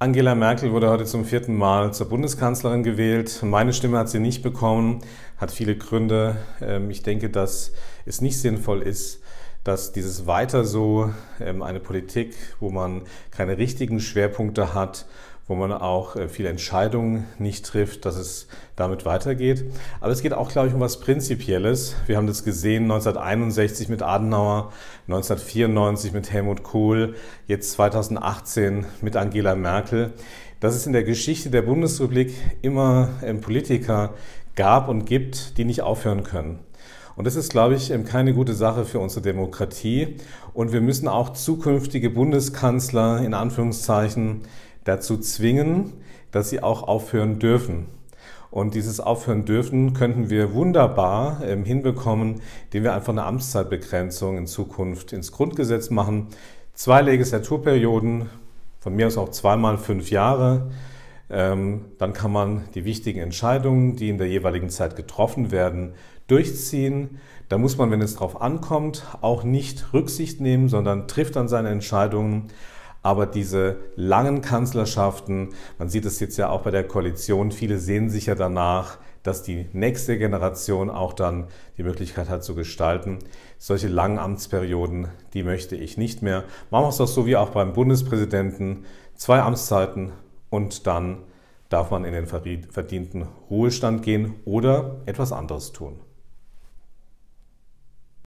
Angela Merkel wurde heute zum vierten Mal zur Bundeskanzlerin gewählt. Meine Stimme hat sie nicht bekommen, hat viele Gründe. Ähm, ich denke, dass es nicht sinnvoll ist, dass dieses weiter so ähm, eine Politik, wo man keine richtigen Schwerpunkte hat wo man auch äh, viele Entscheidungen nicht trifft, dass es damit weitergeht. Aber es geht auch, glaube ich, um was Prinzipielles. Wir haben das gesehen 1961 mit Adenauer, 1994 mit Helmut Kohl, jetzt 2018 mit Angela Merkel. Dass es in der Geschichte der Bundesrepublik immer ähm, Politiker gab und gibt, die nicht aufhören können. Und das ist, glaube ich, ähm, keine gute Sache für unsere Demokratie. Und wir müssen auch zukünftige Bundeskanzler in Anführungszeichen dazu zwingen, dass sie auch aufhören dürfen. Und dieses Aufhören dürfen könnten wir wunderbar ähm, hinbekommen, indem wir einfach eine Amtszeitbegrenzung in Zukunft ins Grundgesetz machen. Zwei Legislaturperioden, von mir aus auch zweimal fünf Jahre. Ähm, dann kann man die wichtigen Entscheidungen, die in der jeweiligen Zeit getroffen werden, durchziehen. Da muss man, wenn es darauf ankommt, auch nicht Rücksicht nehmen, sondern trifft dann seine Entscheidungen. Aber diese langen Kanzlerschaften, man sieht es jetzt ja auch bei der Koalition, viele sehen sich ja danach, dass die nächste Generation auch dann die Möglichkeit hat zu gestalten. Solche langen Amtsperioden, die möchte ich nicht mehr. Machen wir es doch so wie auch beim Bundespräsidenten. Zwei Amtszeiten und dann darf man in den verdienten Ruhestand gehen oder etwas anderes tun.